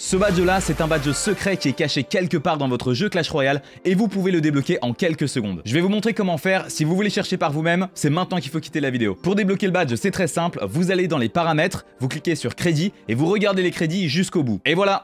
Ce badge là, c'est un badge secret qui est caché quelque part dans votre jeu Clash Royale et vous pouvez le débloquer en quelques secondes. Je vais vous montrer comment faire, si vous voulez chercher par vous-même, c'est maintenant qu'il faut quitter la vidéo. Pour débloquer le badge, c'est très simple, vous allez dans les paramètres, vous cliquez sur crédit et vous regardez les crédits jusqu'au bout. Et voilà,